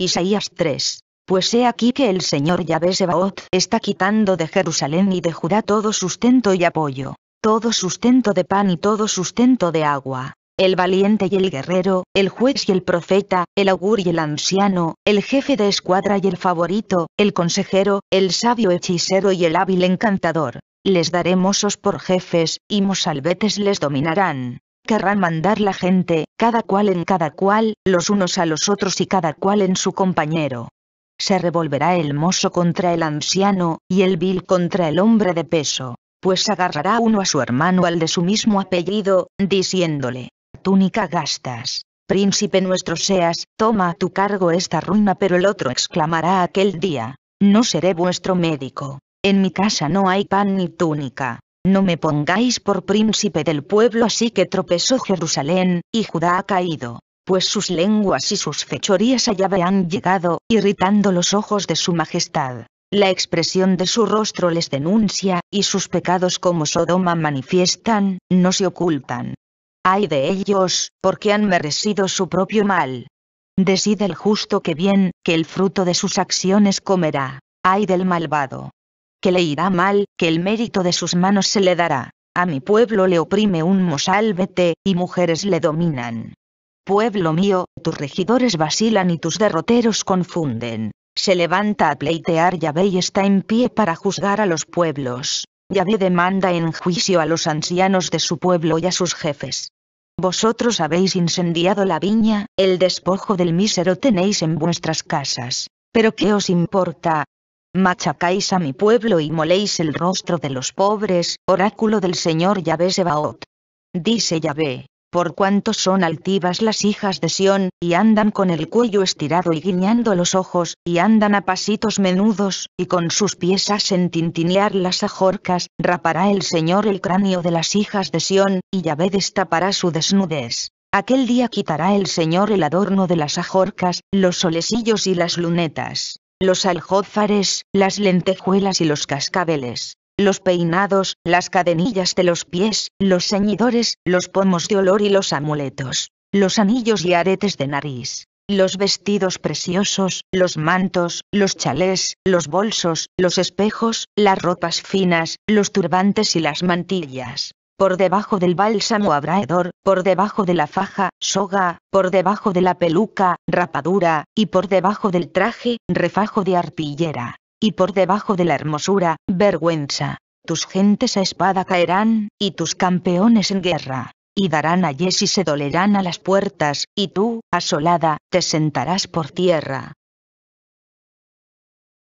Isaías 3. Pues he aquí que el Señor Yahvé Sebaoth está quitando de Jerusalén y de Judá todo sustento y apoyo, todo sustento de pan y todo sustento de agua. El valiente y el guerrero, el juez y el profeta, el augur y el anciano, el jefe de escuadra y el favorito, el consejero, el sabio hechicero y el hábil encantador. Les daré mosos por jefes, y mosalbetes les dominarán querrán mandar la gente, cada cual en cada cual, los unos a los otros y cada cual en su compañero. Se revolverá el mozo contra el anciano, y el vil contra el hombre de peso, pues agarrará uno a su hermano al de su mismo apellido, diciéndole, túnica gastas. Príncipe nuestro seas, toma a tu cargo esta ruina pero el otro exclamará aquel día, no seré vuestro médico, en mi casa no hay pan ni túnica, no me pongáis por príncipe del pueblo así que tropezó Jerusalén, y Judá ha caído, pues sus lenguas y sus fechorías allá han llegado, irritando los ojos de su majestad. La expresión de su rostro les denuncia, y sus pecados como Sodoma manifiestan, no se ocultan. Ay de ellos, porque han merecido su propio mal. Decide el justo que bien, que el fruto de sus acciones comerá. Ay del malvado, que le irá mal, que el mérito de sus manos se le dará. A mi pueblo le oprime un mosálvete, y mujeres le dominan. Pueblo mío, tus regidores vacilan y tus derroteros confunden. Se levanta a pleitear Yahvé y está en pie para juzgar a los pueblos. Yahvé demanda en juicio a los ancianos de su pueblo y a sus jefes. Vosotros habéis incendiado la viña, el despojo del mísero tenéis en vuestras casas. Pero ¿qué os importa, machacáis a mi pueblo y moléis el rostro de los pobres, oráculo del Señor Yahvé Sebaot. Dice Yahvé, por cuanto son altivas las hijas de Sión, y andan con el cuello estirado y guiñando los ojos, y andan a pasitos menudos, y con sus pies hacen tintinear las ajorcas, rapará el Señor el cráneo de las hijas de Sión, y Yahvé destapará su desnudez. Aquel día quitará el Señor el adorno de las ajorcas, los solecillos y las lunetas los aljófares, las lentejuelas y los cascabeles, los peinados, las cadenillas de los pies, los ceñidores, los pomos de olor y los amuletos, los anillos y aretes de nariz, los vestidos preciosos, los mantos, los chalés, los bolsos, los espejos, las ropas finas, los turbantes y las mantillas por debajo del bálsamo abraedor, por debajo de la faja, soga, por debajo de la peluca, rapadura, y por debajo del traje, refajo de arpillera, y por debajo de la hermosura, vergüenza. Tus gentes a espada caerán, y tus campeones en guerra y darán a yes y se dolerán a las puertas, y tú, asolada, te sentarás por tierra,